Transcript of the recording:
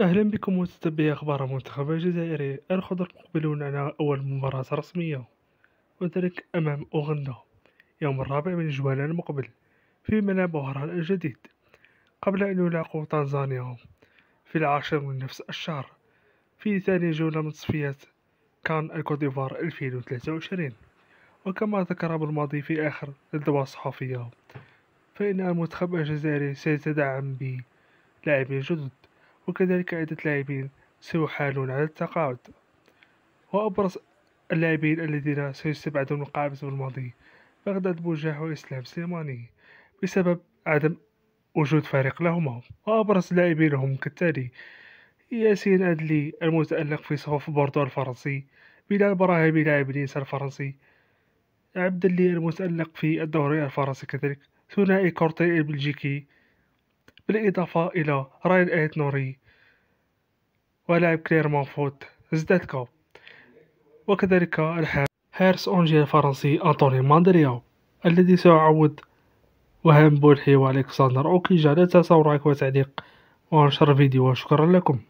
أهلا بكم متتبعي أخبار المنتخب الجزائري الخضر مقبلون على أول مباراة رسمية وذلك أمام أوغندا يوم الرابع من جوان المقبل في ملعب وهران الجديد قبل أن يلاقوا تنزانيا في العاشر من نفس الشهر في ثاني جولة من تصفيات كان الكوديفار 2023 وكما ذكر بالماضي في آخر الدواء الصحفية فإن المنتخب الجزائري سيتدعم بلاعبين جدد وكذلك عدة لاعبين سيحالون على التقاعد وأبرز اللاعبين الذين سيستبعدون من قائمة الماضي بغداد بوجاح وإسلام سليماني بسبب عدم وجود فريق لهما وأبرز لاعبين هم كالتالي ياسين أدلي المتألق في صفوف بوردو الفرنسي بلال براهيمي لاعب نيس الفرنسي عبد اللي المتألق في الدوري الفرنسي كذلك ثنائي كورتي البلجيكي بالإضافة إلى راين آيت نوري ولاعب كليرمون فوت كاو وكذلك الحال حارس أونجي الفرنسي أنطوني ماندرياو الذي سيعود وهام بولحي والكسندر اوكيجا لا تنسوا رايك وتعليق ونشر فيديو وشكرا لكم